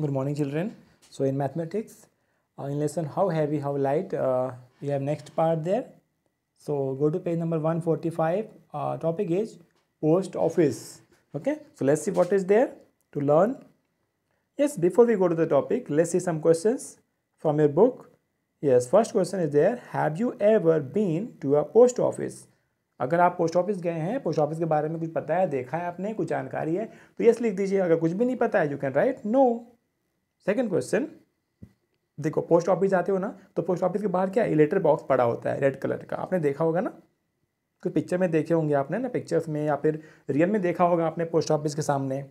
good morning children so in mathematics uh, in lesson how heavy how light uh, we have next part there so go to page number 145 uh, topic is post office okay so let's see what is there to learn yes before we go to the topic let's see some questions from your book yes first question is there have you ever been to a post office अगर आप post office गए हैं post office के बारे में कुछ पता है देखा है आपने कुछ जानकारी है तो यस लिख दीजिए अगर कुछ भी नहीं पता है you can write no second question देखो पोस्ट ऑफिस जाते हो ना तो पोस्ट ऑफिस के बाहर क्या लेटर बॉक्स पड़ा होता है रेड कलर का आपने देखा होगा ना कुछ पिक्चर में देखे होंगे आपने ना पिक्चर्स में या फिर रियल में देखा होगा आपने पोस्ट ऑफिस के सामने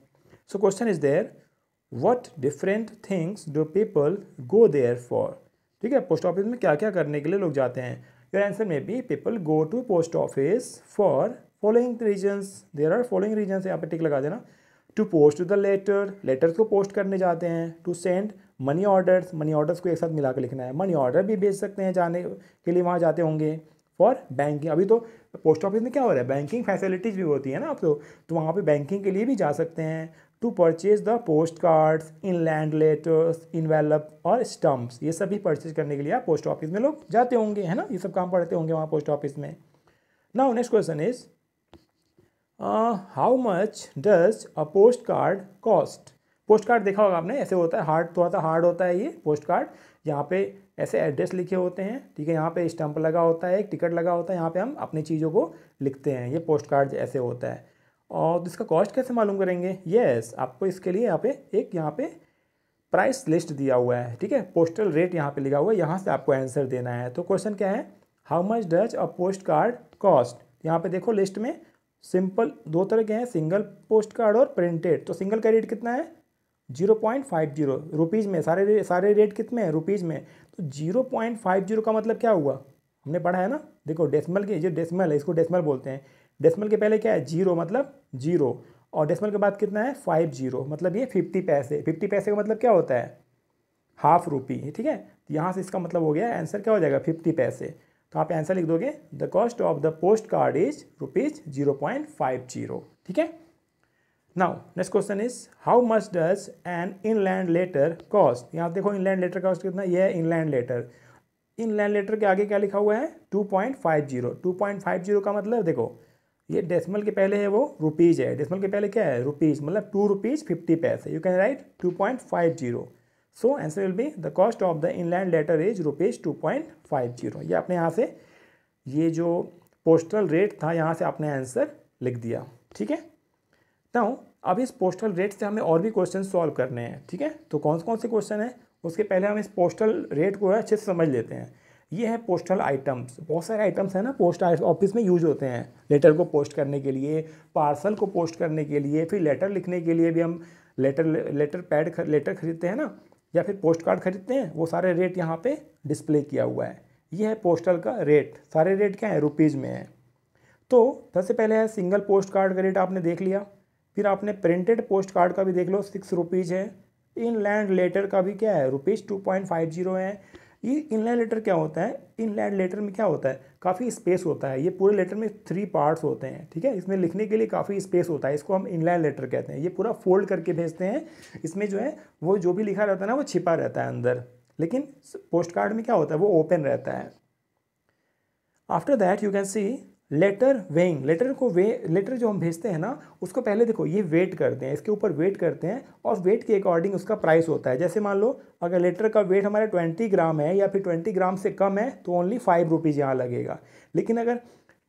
so question is there what different things do people go there for ठीक है पोस्ट ऑफिस में क्या क्या करने के लिए लोग जाते हैं your answer may be people go to post office for following reasons. there are following reasons यहाँ पे टिक लगा देना to post the letter letters को पोस्ट करने जाते हैं to send money orders, money orders को एक साथ मिला कर लिखना है मनी ऑर्डर भी भेज सकते हैं जाने के लिए वहाँ जाते होंगे फॉर बैंकिंग अभी तो पोस्ट ऑफिस में क्या हो रहा है बैंकिंग फैसिलिटीज़ भी होती है ना आप तो, तो वहाँ पे बैंकिंग के लिए भी जा सकते हैं to purchase the postcards land letters envelope और स्टम्प्स ये सभी परचेज करने के लिए आप पोस्ट ऑफिस में लोग जाते होंगे है ना ये सब काम पढ़ते होंगे वहाँ पोस्ट ऑफिस में now next question is how much does a postcard cost postcard देखा होगा आपने ऐसे होता है हार्ड थोड़ा सा हार्ड होता है ये पोस्ट कार्ड यहाँ पे ऐसे एड्रेस लिखे होते हैं ठीक है यहाँ पे स्टम्प लगा होता है एक टिकट लगा होता है यहाँ पे हम अपनी चीज़ों को लिखते हैं ये पोस्ट कार्ड ऐसे होता है और इसका कॉस्ट कैसे मालूम करेंगे येस आपको इसके लिए यहाँ पे एक यहाँ पे प्राइस लिस्ट दिया हुआ है ठीक है पोस्टल रेट यहाँ पे लिखा हुआ है यहाँ से आपको आंसर देना है तो क्वेश्चन क्या है how much does a postcard cost यहाँ पे देखो लिस्ट में सिंपल दो तरह के हैं सिंगल पोस्ट कार्ड और प्रिंटेड तो सिंगल का रेट कितना है zero point five zero rupees में सारे रे, सारे रेट कितने हैं रुपीज़ में तो जीरो पॉइंट फाइव जीरो का मतलब क्या हुआ हमने पढ़ा है ना देखो डेसिमल की जो डेसिमल है इसको डेसिमल बोलते हैं डेसिमल के पहले क्या है जीरो मतलब जीरो और डेसिमल के बाद कितना है फाइव जीरो मतलब ये फिफ्टी पैसे फिफ्टी पैसे का मतलब क्या होता है हाफ रुपी ठीक है तो यहाँ से इसका मतलब हो गया आंसर क्या हो जाएगा फिफ्टी पैसे तो आप आंसर लिख दोगे the cost of the postcard is rupees zero point five zero ठीक है now next question is how much does an inland letter cost यहाँ देखो इनलैंड लेटर कॉस्ट कितना ये है इनलैंड लेटर इनलैंड लेटर के आगे क्या लिखा हुआ है two point five zero two point five zero का मतलब देखो ये डेसिमल के पहले है वो रुपीज़ है डेसिमल के पहले क्या है रुपीज़ मतलब two rupees fifty paise you can write two point five zero so answer will be the cost of the inland letter is rupees two point five zero ये अपने यहाँ से ये जो पोस्टल रेट था यहाँ से आपने आंसर लिख दिया ठीक है नाउ अब इस पोस्टल रेट से हमें और भी क्वेश्चन सॉल्व करने हैं ठीक है तो कौन कौन से क्वेश्चन हैं उसके पहले हम इस पोस्टल रेट को अच्छे से समझ लेते हैं ये है पोस्टल आइटम्स बहुत सारे आइटम्स हैं ना पोस्ट ऑफिस में यूज होते हैं लेटर को पोस्ट करने के लिए पार्सल को पोस्ट करने के लिए फिर लेटर लिखने के लिए भी हम लेटर लेटर पैड खर, लेटर खरीदते हैं ना या फिर पोस्ट कार्ड खरीदते हैं वो सारे रेट यहाँ पे डिस्प्ले किया हुआ है ये है पोस्टल का रेट सारे रेट क्या है रुपीज़ में है तो सबसे पहले है सिंगल पोस्ट कार्ड का रेट आपने देख लिया फिर आपने प्रिंटेड पोस्ट कार्ड का भी देख लो सिक्स रुपीज़ है इन लैंड लेटर का भी क्या है rupees two point five zero है ये इनलाइन लेटर क्या होता है इनलाइन लेटर में क्या होता है काफ़ी स्पेस होता है ये पूरे लेटर में थ्री पार्ट्स होते हैं ठीक है इसमें लिखने के लिए काफ़ी स्पेस होता है इसको हम इनलाइन लेटर कहते हैं ये पूरा फोल्ड करके भेजते हैं इसमें जो है वो जो भी लिखा रहता है ना वो छिपा रहता है अंदर लेकिन पोस्ट कार्ड में क्या होता है वो ओपन रहता है after that you can see letter weighing letter को वे लेटर जो हम भेजते हैं ना उसको पहले देखो ये वेट करते हैं इसके ऊपर वेट करते हैं और वेट के अकॉर्डिंग उसका प्राइस होता है जैसे मान लो अगर लेटर का वेट हमारा ट्वेंटी ग्राम है या फिर ट्वेंटी ग्राम से कम है तो ओनली फाइव रुपीज़ यहाँ लगेगा लेकिन अगर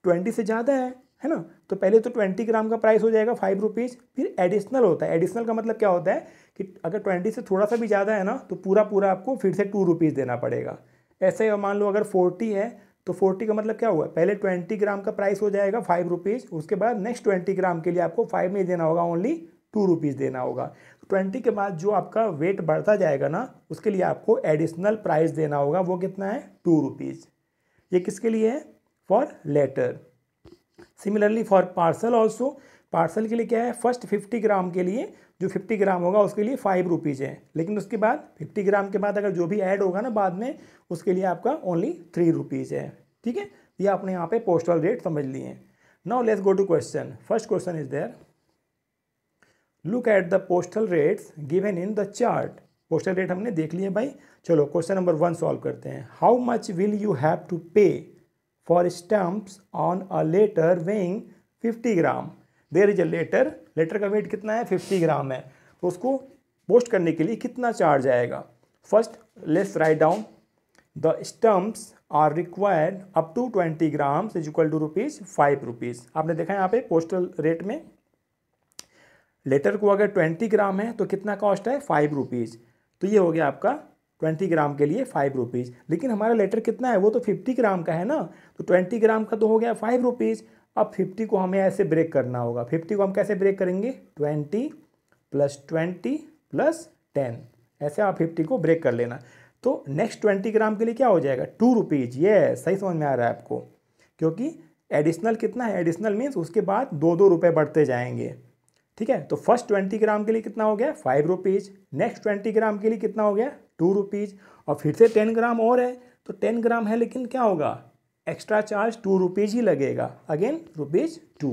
ट्वेंटी से ज़्यादा है है ना तो पहले तो ट्वेंटी ग्राम का प्राइस हो जाएगा फाइव रुपीज़ फिर एडिशनल होता है एडिशनल का मतलब क्या होता है कि अगर ट्वेंटी से थोड़ा सा भी ज़्यादा है ना तो पूरा पूरा आपको फिर से टू रुपीज़ देना पड़ेगा ऐसे मान लो अगर फोर्टी है तो फोर्टी का मतलब क्या हुआ पहले ट्वेंटी ग्राम का प्राइस हो जाएगा फाइव रुपीज़ उसके बाद नेक्स्ट ट्वेंटी ग्राम के लिए आपको फाइव नहीं देना होगा ओनली टू रुपीज़ देना होगा तो ट्वेंटी के बाद जो आपका वेट बढ़ता जाएगा ना उसके लिए आपको एडिशनल प्राइस देना होगा वो कितना है टू रुपीज़ ये किसके लिए है for letter similarly for parcel also parcel के लिए क्या है फर्स्ट फिफ्टी ग्राम के लिए जो फिफ्टी ग्राम होगा उसके लिए फाइव रुपीज़ है लेकिन उसके बाद फिफ्टी ग्राम के बाद अगर जो भी ऐड होगा ना बाद में उसके लिए आपका ओनली थ्री रुपीज़ है ठीक है ये आपने यहाँ पे पोस्टल रेट समझ लिए हैं now let's go to question first question is there look at the postal rates given in the chart postal rate हमने देख लिए भाई चलो क्वेश्चन नंबर वन सॉल्व करते हैं how much will you have to pay for stamps on a letter weighing fifty gram there is a letter letter का weight कितना है फिफ्टी ग्राम है तो उसको पोस्ट करने के लिए कितना चार्ज आएगा first let's write down the stamps are required up to twenty grams is equal to rupees five rupees आपने देखा यहाँ पे पोस्टल रेट में लेटर को अगर ट्वेंटी ग्राम है तो कितना कॉस्ट है फाइव रुपीज़ तो ये हो गया आपका ट्वेंटी ग्राम के लिए फाइव रुपीज़ लेकिन हमारा लेटर कितना है वो तो फिफ्टी ग्राम का है ना तो ट्वेंटी ग्राम का तो हो गया फाइव रुपीज़ अब फिफ्टी को हमें ऐसे ब्रेक करना होगा फिफ्टी को हम कैसे ब्रेक करेंगे twenty plus twenty plus ten ऐसे आप फिफ्टी को ब्रेक कर लेना तो नेक्स्ट ट्वेंटी ग्राम के लिए क्या हो जाएगा टू रुपीज़ ये सही समझ में आ रहा है आपको क्योंकि एडिशनल कितना है एडिशनल मीन्स उसके बाद दो दो रुपये बढ़ते जाएंगे ठीक है तो फर्स्ट ट्वेंटी ग्राम के लिए कितना हो गया five rupees next twenty gram के लिए कितना हो गया टू रुपीज़ और फिर से टेन ग्राम और है तो टेन ग्राम है लेकिन क्या होगा एक्स्ट्रा चार्ज टू रुपीज़ ही लगेगा अगेन रुपीज़ टू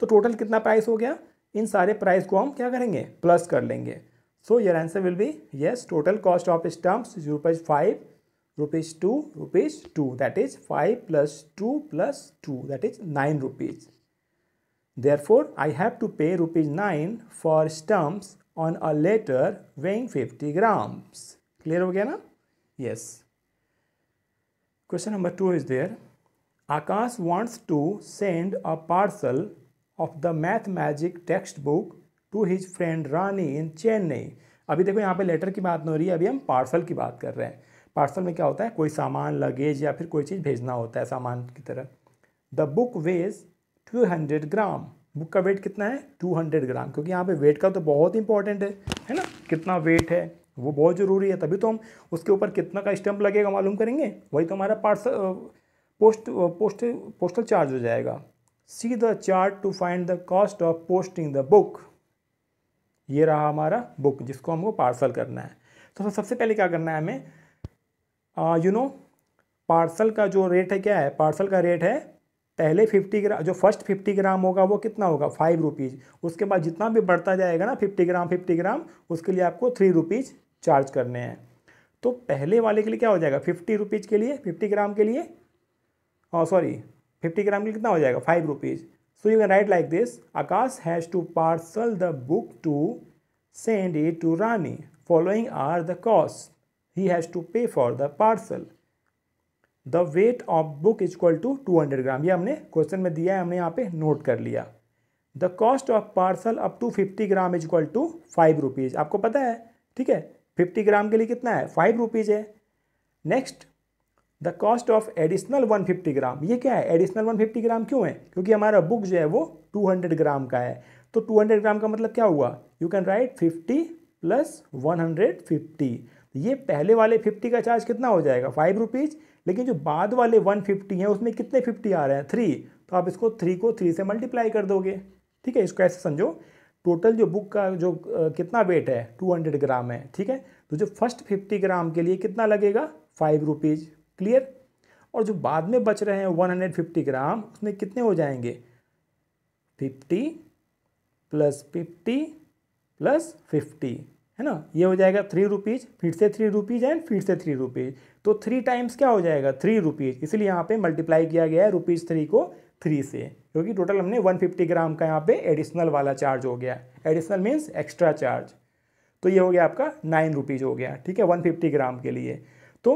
तो टोटल कितना प्राइस हो गया इन सारे प्राइस को हम क्या करेंगे प्लस कर लेंगे so your answer will be yes total cost of stamps rupees five rupees two rupees two that is five plus two plus two that is nine rupees four I have to pay rupees nine for stamps on a letter weighing fifty grams clear हो गया ना? Yes. Question number 2 is there. Akash wants to send a parcel of the math magic textbook to his friend Rani in Chennai. अभी देखो यहाँ पे letter की बात नहीं हो रही है अभी हम पार्सल की बात कर रहे हैं पार्सल में क्या होता है कोई सामान लगेज या फिर कोई चीज़ भेजना होता है सामान की तरह the book weighs two hundred gram book का वेट कितना है टू हंड्रेड ग्राम क्योंकि यहाँ पे वेट का तो बहुत इंपॉर्टेंट है है ना कितना वेट है वो बहुत ज़रूरी है तभी तो हम उसके ऊपर कितना का स्टम्प लगेगा मालूम करेंगे वही तो हमारा parcel post post postal charge हो जाएगा see the chart to find the cost of posting the book ये रहा हमारा बुक जिसको हमको पार्सल करना है तो सबसे पहले क्या करना है हमें यू नो पार्सल का जो रेट है क्या है पार्सल का रेट है पहले फिफ्टी ग्राम जो फर्स्ट फिफ्टी ग्राम होगा वो कितना होगा फाइव रुपीज़ उसके बाद जितना भी बढ़ता जाएगा ना फिफ्टी ग्राम फिफ्टी ग्राम उसके लिए आपको थ्री रुपीज़ चार्ज करने हैं तो पहले वाले के लिए क्या हो जाएगा फिफ्टी रुपीज़ के लिए फिफ्टी ग्राम के लिए और सॉरी फिफ्टी ग्राम के लिए कितना हो जाएगा five rupees so you can write like this Akash has to parcel the book to send it to Rani following are the cost he has to pay for the parcel the weight of book is equal to two hundred gram ये हमने question में दिया है हमने यहाँ पे note कर लिया the cost of parcel up to fifty gram is equal to five rupees आपको पता है ठीक है फिफ्टी ग्राम के लिए कितना है फाइव रुपीज़ है next the cost of additional one fifty gram ये क्या है एडिशनल वन फिफ्टी ग्राम क्यों है क्योंकि हमारा बुक जो है वो टू हंड्रेड ग्राम का है तो टू हंड्रेड ग्राम का मतलब क्या हुआ you can write fifty plus one hundred fifty ये पहले वाले फिफ्टी का चार्ज कितना हो जाएगा फाइव रुपीज़ लेकिन जो बाद वाले वन फिफ्टी हैं उसमें कितने फिफ्टी आ रहे हैं थ्री तो आप इसको थ्री को थ्री से मल्टीप्लाई कर दोगे ठीक है इसको ऐसे समझो टोटल जो बुक का जो कितना वेट है 200 ग्राम है ठीक है तो जो फर्स्ट 50 ग्राम के लिए कितना लगेगा फाइव रुपीज़ क्लियर और जो बाद में बच रहे हैं 150 ग्राम उसमें कितने हो जाएंगे 50 प्लस 50 प्लस 50 है ना ये हो जाएगा थ्री रुपीज़ फिर से थ्री रुपीज़ एंड फिर से थ्री रुपीज़ तो थ्री टाइम्स क्या हो जाएगा थ्री रुपीज़ इसलिए यहाँ पे मल्टीप्लाई किया गया है रुपीज़ थ्री को थ्री से क्योंकि टोटल हमने 150 ग्राम का यहाँ पे एडिशनल वाला चार्ज हो गया एडिशनल मीन्स एक्स्ट्रा चार्ज तो ये हो गया आपका नाइन रुपीज़ हो गया ठीक है 150 ग्राम के लिए तो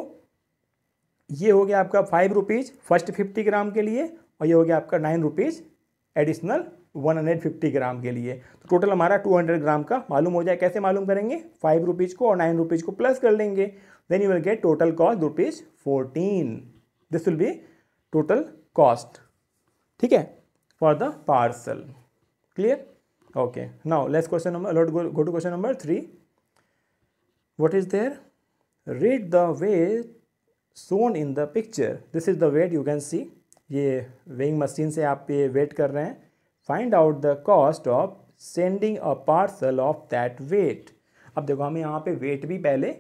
ये हो गया आपका five rupees first fifty gram के लिए और ये हो गया आपका नाइन रुपीज़ एडिशनल 150 ग्राम के लिए तो टोटल हमारा 200 ग्राम का मालूम हो जाए कैसे मालूम करेंगे फाइव रुपीज़ को और नाइन रुपीज़ को प्लस कर लेंगे then you will get total cost rupees fourteen this will be total cost ठीक है for the parcel clear okay now last question number a lot go to question number three what is there read the way shown in the picture this is the weight you can see ये weighing machine से आप ये wait कर रहे हैं find out the cost of sending a parcel of that weight अब देखो हमें यहाँ पे वेट भी पहले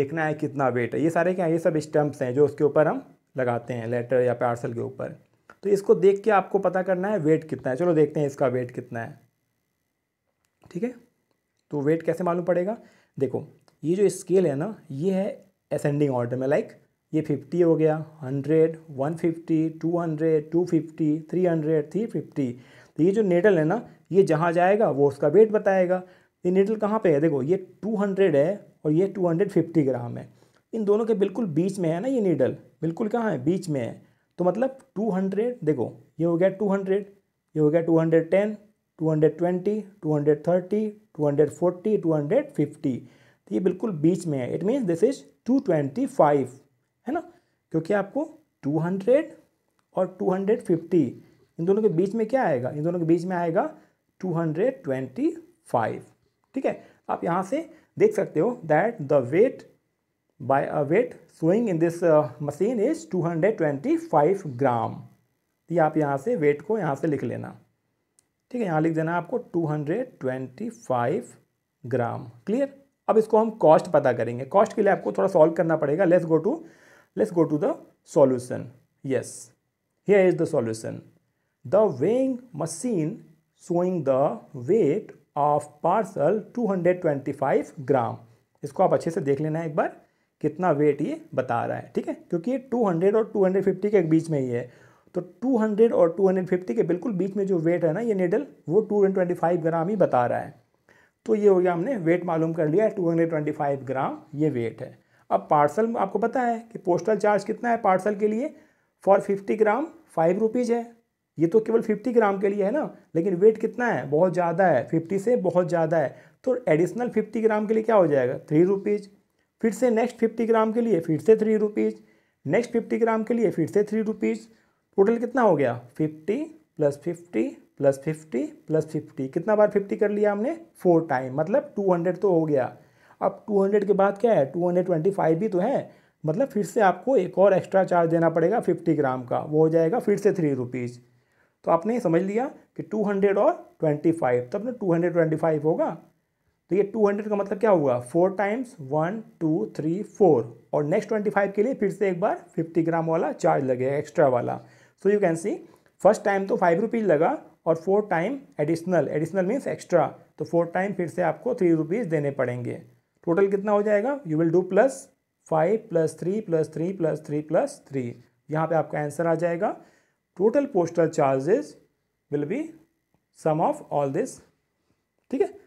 देखना है कितना वेट है ये सारे क्या ये सब स्टम्प्स हैं जो उसके ऊपर हम लगाते हैं लेटर या पार्सल के ऊपर तो इसको देख के आपको पता करना है वेट कितना है चलो देखते हैं इसका वेट कितना है ठीक है तो वेट कैसे मालूम पड़ेगा देखो ये जो स्केल है ना ये है असेंडिंग ऑर्डर में लाइक ये फिफ्टी हो गया hundred one fifty two hundred two fifty three hundred three fifty तो ये जो नेडल है ना ये जहाँ जाएगा वो उसका वेट बताएगा ये नेडल कहाँ पे है देखो ये टू हंड्रेड है और ये टू हंड्रेड फिफ्टी ग्राम है इन दोनों के बिल्कुल बीच में है ना ये नीडल बिल्कुल कहाँ है बीच में है तो मतलब टू हंड्रेड देखो ये हो गया टू हंड्रेड ये हो गया two hundred ten two hundred twenty two hundred thirty two hundred forty two hundred fifty तो ये बिल्कुल बीच में है it means this is two twenty five है ना क्योंकि आपको टू हंड्रेड और टू हंड्रेड फिफ्टी इन दोनों के बीच में क्या आएगा इन दोनों के बीच में आएगा टू हंड्रेड ट्वेंटी फाइव ठीक है आप यहाँ से देख सकते हो that the weight by a weight swing in this uh, machine is 225 gram ये आप यहाँ से वेट को यहाँ से लिख लेना ठीक है यहाँ लिख देना आपको 225 ग्राम क्लियर अब इसको हम कॉस्ट पता करेंगे कॉस्ट के लिए आपको थोड़ा सॉल्व करना पड़ेगा let's go to let's go to the solution yes here is the solution the weighing machine showing the weight of parcel 225 gram इसको आप अच्छे से देख लेना एक बार कितना वेट ये बता रहा है ठीक है क्योंकि ये 200 और 250 के बीच में ही है तो 200 और 250 के बिल्कुल बीच में जो वेट है ना ये निडल वो 225 ग्राम ही बता रहा है तो ये हो गया हमने वेट मालूम कर लिया 225 ग्राम ये वेट है अब पार्सल आपको पता है कि पोस्टल चार्ज कितना है पार्सल के लिए for fifty gram five rupees है ये तो केवल फिफ्टी ग्राम के लिए है ना लेकिन वेट कितना है बहुत ज़्यादा है फिफ्टी से बहुत ज़्यादा है तो एडिशनल फिफ्टी ग्राम के लिए क्या हो जाएगा थ्री रुपीज़ फिर से नेक्स्ट फिफ्टी ग्राम के लिए फिर से three rupees next fifty gram के लिए फिर से थ्री रुपीज़ टोटल कितना हो गया fifty plus fifty plus fifty plus fifty कितना बार फिफ्टी कर लिया हमने फोर टाइम मतलब टू हंड्रेड तो हो गया अब टू हंड्रेड के बाद क्या है टू हंड्रेड ट्वेंटी फाइव भी तो है मतलब फिर से आपको एक और एक्स्ट्रा चार्ज देना पड़ेगा फिफ्टी ग्राम का वो हो जाएगा फिर से थ्री रुपीज़ तो आपने समझ लिया कि टू हंड्रेड और ट्वेंटी फाइव तो अपने टू हंड्रेड ट्वेंटी फाइव होगा तो ये टू हंड्रेड का मतलब क्या हुआ four times one two three four और नेक्स्ट ट्वेंटी फाइव के लिए फिर से एक बार फिफ्टी ग्राम वाला चार्ज लगेगा एक्स्ट्रा वाला so you can see first time तो फाइव रुपीज़ लगा और four time additional additional means extra तो फोर टाइम फिर से आपको थ्री रुपीज़ देने पड़ेंगे टोटल कितना हो जाएगा you will do plus five plus three plus three plus three plus three यहाँ पर आपका आंसर आ जाएगा total postal charges will be sum of all this ठीक है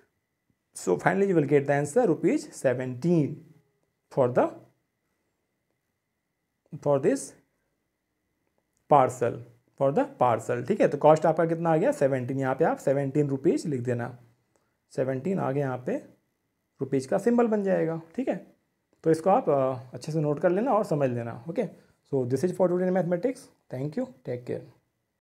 So finally you will get the answer rupees 17 for the for this parcel for the parcel ठीक है तो कॉस्ट आपका कितना आ गया 17 यहाँ पे आप 17 रुपीज़ लिख देना 17 आ गया यहाँ पे रुपीज़ का सिंबल बन जाएगा ठीक है तो इसको आप अच्छे से नोट कर लेना और समझ लेना okay so this is for today mathematics thank you take care